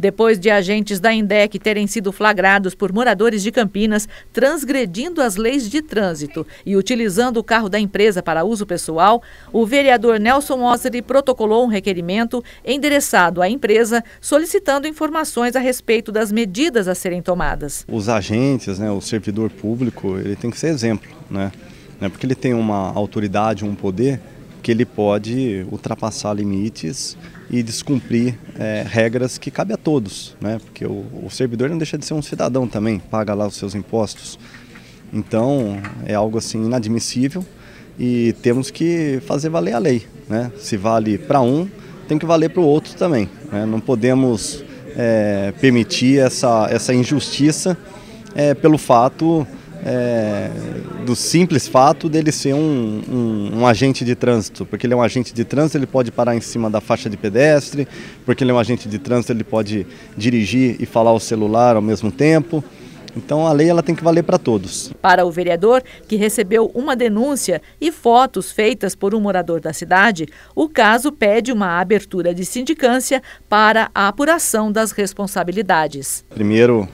Depois de agentes da INDEC terem sido flagrados por moradores de Campinas transgredindo as leis de trânsito e utilizando o carro da empresa para uso pessoal, o vereador Nelson Ossery protocolou um requerimento endereçado à empresa solicitando informações a respeito das medidas a serem tomadas. Os agentes, né, o servidor público, ele tem que ser exemplo, né? né porque ele tem uma autoridade, um poder que ele pode ultrapassar limites e descumprir é, regras que cabe a todos, né? Porque o, o, servidor não deixa de ser um cidadão também, paga lá os seus impostos. Então é algo assim inadmissível e temos que fazer valer a lei, né? Se vale para um, tem que valer para o outro também. Né? Não podemos é, permitir essa, essa injustiça é, pelo fato é, do simples fato dele ser um, um, um, agente de trânsito. Porque ele é um agente de trânsito, ele pode parar em cima da faixa de pedestre, porque ele é um agente de trânsito, ele pode dirigir e falar o celular ao mesmo tempo. Então a lei ela tem que valer para todos. Para o vereador, que recebeu uma denúncia e fotos feitas por um morador da cidade, o caso pede uma abertura de sindicância para a apuração das responsabilidades. Primeiro,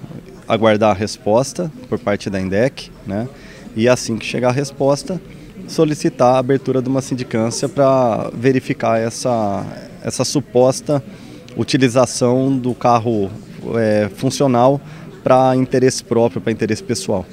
aguardar a resposta por parte da INDEC, né? E assim que chegar a resposta, solicitar a abertura de uma sindicância para verificar essa, essa suposta utilização do carro é, funcional para interesse próprio, para interesse pessoal.